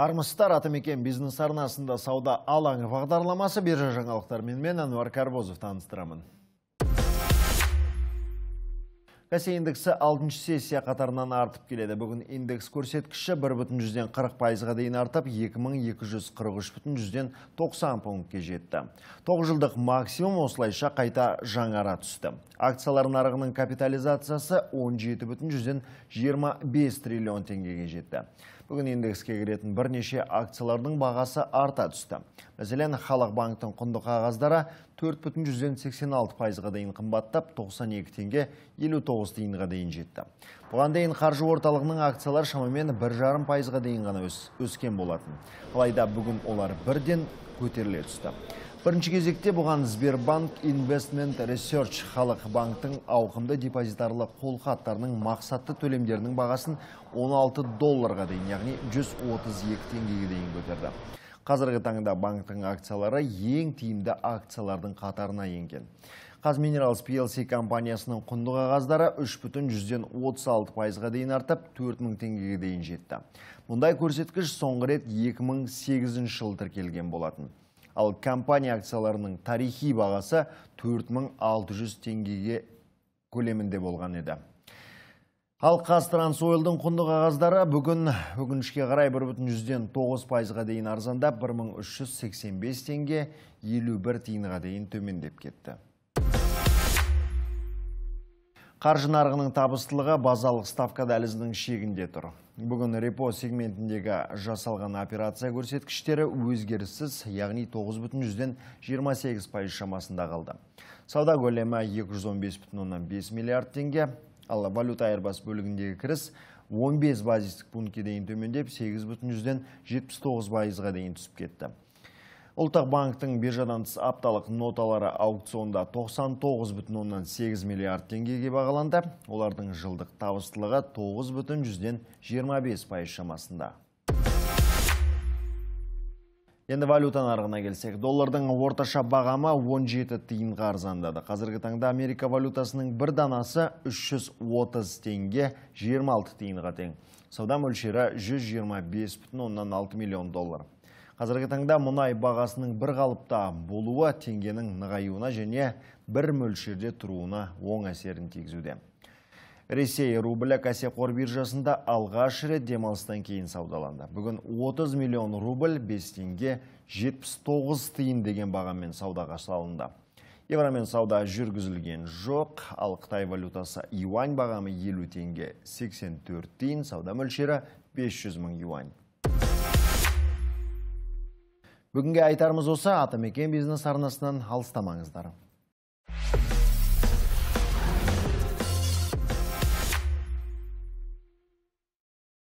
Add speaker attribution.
Speaker 1: Армыстар атамекен бизнес арнасында сауда алаңы бағдарламасы биржа жаңалықтарымен мен әнуар Карбозов таныстырамын. Кәсе индексі 6 сессия қатарынан артып келеді. Бүгін индекс көрсеткіші 1,40 пайызға дейін артып, 2243,90 пунктке жетті. 9 жылдық максимум осылайша қайта жаңара түсті. Акциялар нарығының капитализациясы 17,25 триллион теңгеге жетті. Бүгін индекске кіретін бірнеше акциялардың бағасы арта түсті. Мәселен, Халық банктың құнды қағаздары 4,86 ға дейін қымбаттап, 92 теңге тоғыз тиынға дейін жетті бұған дейін қаржы орталығының акциялары шамамен бір жарым пайызға дейін ғана өскен болатын алайда бүгін олар бірден көтеріле түсті бірінші кезекте бұған сбербанк инвестмент ресерч халық банктың ауқымды депозитарлы қолхаттарының мақсатты төлемдерінің бағасын 16 долларға дейін яғни 132 теңгеге дейін көтерді қазіргі таңда банктың акциялары ең тиімді акциялардың қатарына енген Қазминералс PLC компаниясының құнды қағаздары 3,36 пайызға дейін артып, 4000 тенгеге дейін жетті. Мұндай көрсеткіш соңғы рет 2008 жыл тіркелген болатын. Ал компания акцияларының тарихи бағасы 4600 тенгеге көлемінде болған еді. Ал Қазтрансойлдың құнды қағаздары бүгін өкінішке қарай 9 пайызға дейін арзандап 1385 теңге 51 тиынға дейін төмендеп кетті. Қаржы нарығының табыстылығы базалық ставка дәлізінің шегінде тұр. Бүгін репо сегментіндегі жасалған операция көрсеткіштері өзгеріссіз, яғни бүтін 28 пайыз шамасында қалды. Сауда көлемі 215,5 миллиард теңге, ал валюта айырбас бөлігіндегі кіріс 15 базистік пунктке дейін төмендеп, 8,79 пайызға дейін түсіп кетті. Ұлттық банктың биржадан тыс апталық ноталары аукционда 99,8 миллиард теңгеге бағаланды. Олардың жылдық табыстылығы 9,25 пайыз шамасында. Енді валюта нарығына келсек, доллардың орташа бағамы 17 тиын арзандады. Қазіргі таңда Америка валютасының бір данасы 330 теңге 26 тиынға тең. Сауда мөлшері 125,6 миллион доллар. Қазіргі таңда мұнай бағасының бір қалыпта болуы теңгенің нығаюына және бір мөлшерде тұруына оң әсерін тигізуде. Ресей рублі қор биржасында алғаш рет демалыстан кейін саудаланды. Бүгін 30 миллион рубль 5 теңге 79 тиын деген бағамен саудаға салынды. Евромен сауда жүргізілген жоқ, ал Қытай валютасы юань бағамы 50 теңге 84 тиын, сауда мөлшері 500 мың юань бүгінге айтарымыз осы атамекен бизнес арнасынан алыстамаңыздар